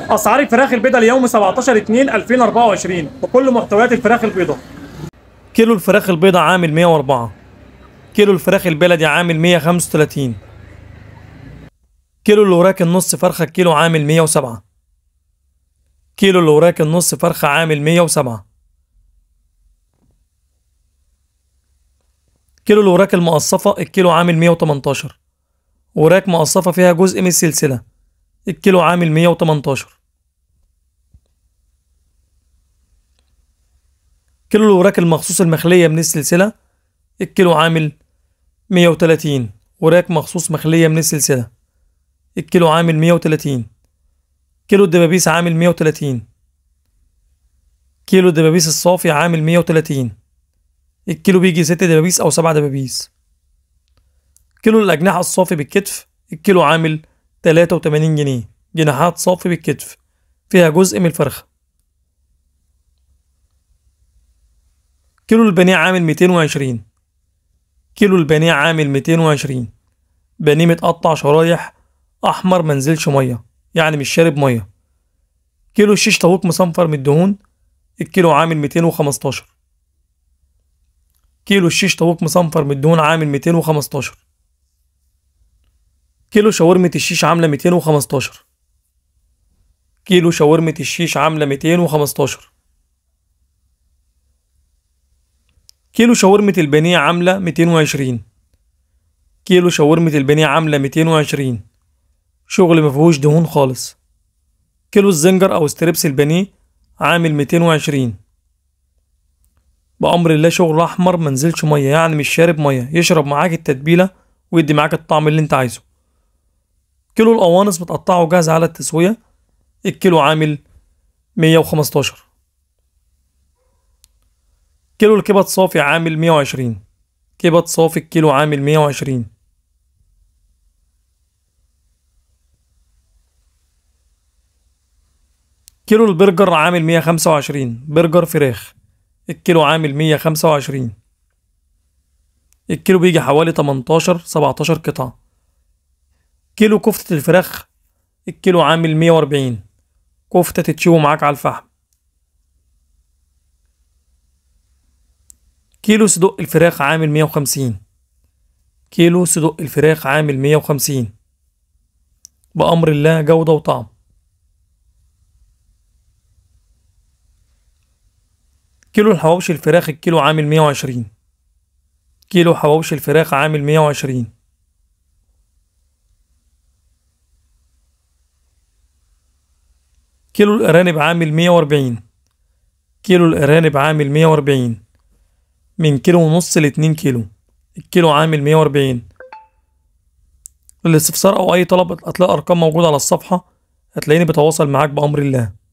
اسعار الفراخ البيضاء ليوم 17 2 2024 وكل محتويات الفراخ البيضاء كيلو الفراخ البيضاء عامل 104 كيلو الفراخ البلدي عامل 135 كيلو الوراك النص فرخه كيلو عامل 107 كيلو الوراك النص فرخه عامل 107 كيلو الوراك المقصفه الكيلو عامل 118 وراك مقصفه فيها جزء من السلسله الكيلو عامل 118 كيلو الوراك المخصوص المخلية من السلسلة الكيلو عامل 130 وراك مخصوص مخلية من السلسلة الكيلو عامل 130 كيلو الدبابيس عامل 130 كيلو الدبابيس الصافي عامل 130 الكيلو بيجي 6 دبابيس أو 7 دبابيس كيلو الأجنحة الصافي بالكتف الكيلو عامل 83 جنيه جناحات صافي بالكتف فيها جزء من الفرخة كيلو البانيه عامل 220 كيلو البانيه عامل 220 بانيه متقطع شرايح احمر منزلش ميه يعني مش شارب ميه كيلو الشيش طاووق مصنفر من الدهون الكيلو عامل 215 كيلو الشيش طاووق مصنفر من الدهون عامل 215 كيلو شاورمة الشيش عاملة 215 كيلو شاورمة الشيش عاملة 215 كيلو شاورمة البانيه عاملة 220 كيلو شاورمة البانيه عاملة 220 شغل مفهوش دهون خالص كيلو الزنجر أو ستريبس البانيه عامل 220 بأمر الله شغل أحمر منزلش مية يعني مش شارب مية يشرب معاك التتبيلة ويدي معاك الطعم اللي انت عايزه كيلو القوانص بتقطعه جاهز على التسوية الكيلو عامل 115 كيلو الكبد صافي عامل 120 كبد صافي الكيلو عامل 120 كيلو البرجر عامل 125 برجر فراخ الكيلو عامل 125 الكيلو بيجي حوالي 18 17 قطعة كيلو كفتة الفراخ الكيلو عامل مية وأربعين كفتة تتشوي معاك على الفحم كيلو صدق الفراخ عامل مية وخمسين كيلو صدق الفراخ عامل مية وخمسين بأمر الله جودة وطعم كيلو الحواوشي الفراخ الكيلو عامل مية وعشرين كيلو حواوشي الفراخ عامل مية وعشرين كيلو الأرانب عامل 140 كيلو الأرانب عامل 140 من كيلو ونص لاتنين كيلو الكيلو عامل 140 للاستفسار أو أي طلب هتلاقي أرقام موجودة على الصفحة هتلاقيني بتواصل معاك بأمر الله